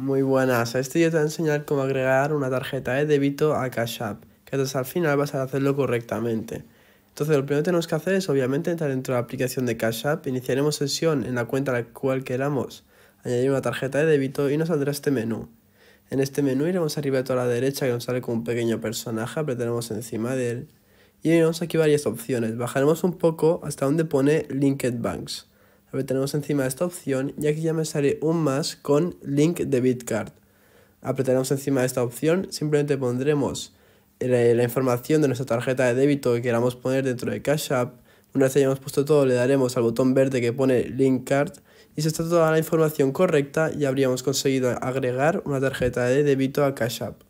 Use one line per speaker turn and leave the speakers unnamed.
Muy buenas, este yo te voy a enseñar cómo agregar una tarjeta de débito a Cash App, que al final vas a hacerlo correctamente. Entonces lo primero que tenemos que hacer es obviamente entrar dentro de la aplicación de Cash App, iniciaremos sesión en la cuenta a la cual queramos añadir una tarjeta de débito y nos saldrá este menú. En este menú iremos arriba a toda la derecha que nos sale con un pequeño personaje, apretaremos encima de él y veremos aquí varias opciones. Bajaremos un poco hasta donde pone Linked Banks. Apretaremos encima de encima esta opción y aquí ya me sale un más con link de card. Apretaremos encima de esta opción, simplemente pondremos la, la información de nuestra tarjeta de débito que queramos poner dentro de Cash App. Una vez hayamos puesto todo, le daremos al botón verde que pone Link Card y si está toda la información correcta, ya habríamos conseguido agregar una tarjeta de débito a Cash App.